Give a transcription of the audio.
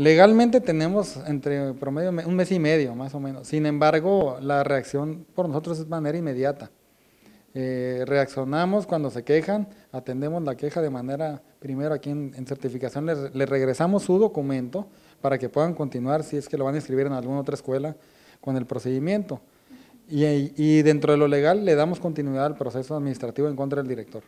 Legalmente tenemos entre promedio un mes y medio, más o menos. Sin embargo, la reacción por nosotros es de manera inmediata. Eh, reaccionamos cuando se quejan, atendemos la queja de manera, primero aquí en, certificación, le, regresamos su documento para que puedan continuar si es que lo van a escribir en alguna otra escuela con el procedimiento. y dentro de lo legal le damos continuidad al proceso administrativo en contra del director.